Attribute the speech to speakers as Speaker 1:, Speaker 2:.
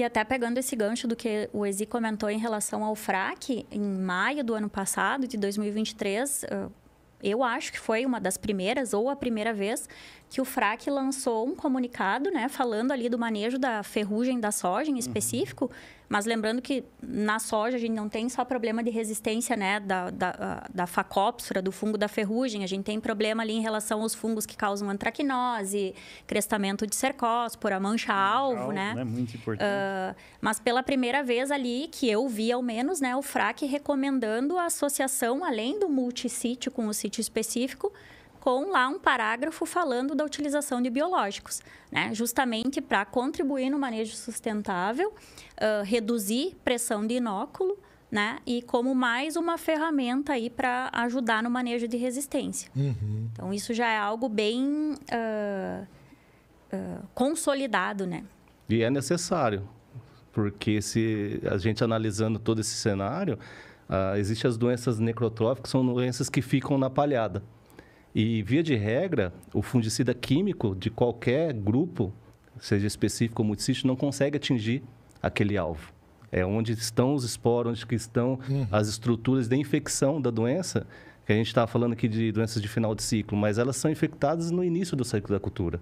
Speaker 1: E até pegando esse gancho do que o Ezi comentou em relação ao FRAC, em maio do ano passado, de 2023, eu acho que foi uma das primeiras, ou a primeira vez, que o FRAC lançou um comunicado, né, falando ali do manejo da ferrugem da soja em uhum. específico, uhum. mas lembrando que na soja a gente não tem só problema de resistência, né, da, da, da facópsora, do fungo da ferrugem, a gente tem problema ali em relação aos fungos que causam antracnose, crestamento de cercóspora, mancha-alvo, né? É Muito importante. Uh, mas pela primeira vez ali, que eu vi ao menos, né, o FRAC recomendando a associação, além do multicite com o sítio específico, com lá um parágrafo falando da utilização de biológicos, né? justamente para contribuir no manejo sustentável, uh, reduzir pressão de inóculo, né? E como mais uma ferramenta aí para ajudar no manejo de resistência. Uhum. Então isso já é algo bem uh, uh, consolidado, né?
Speaker 2: E é necessário, porque se a gente analisando todo esse cenário, ah, Existem as doenças necrotróficas, que são doenças que ficam na palhada. E, via de regra, o fungicida químico de qualquer grupo, seja específico ou multicístico, não consegue atingir aquele alvo. É onde estão os esporos, onde estão uhum. as estruturas de infecção da doença, que a gente está falando aqui de doenças de final de ciclo, mas elas são infectadas no início do ciclo da cultura.